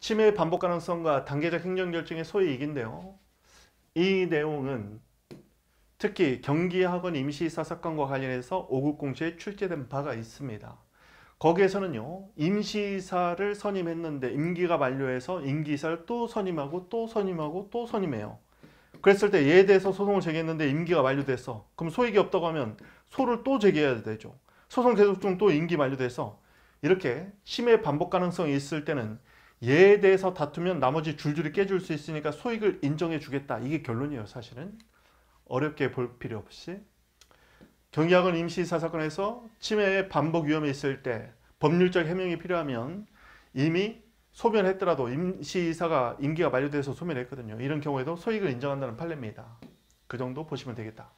치매 반복 가능성과 단계적 행정결정의 소위익인데요. 이 내용은 특히 경기학원 임시이사 사건과 관련해서 5국 공시에 출제된 바가 있습니다. 거기에서는요. 임시이사를 선임했는데 임기가 만료해서 임기이사를 또 선임하고 또 선임하고 또 선임해요. 그랬을 때 얘에 대해서 소송을 제기했는데 임기가 만료됐어. 그럼 소액이 없다고 하면 소를 또 제기해야 되죠. 소송 계속 중 또 임기 만료돼서 이렇게 심해 반복 가능성이 있을 때는 얘에 대해서 다투면 나머지 줄줄이 깨줄 수 있으니까 소익을 인정해 주겠다. 이게 결론이에요. 사실은 어렵게 볼 필요 없이 경리학원 임시사 사건에서 침해의 반복 위험이 있을 때 법률적 해명이 필요하면 이미 소멸했더라도 임시이사가 임기가 만료돼서 소멸했거든요. 이런 경우에도 소익을 인정한다는 판례입니다. 그 정도 보시면 되겠다.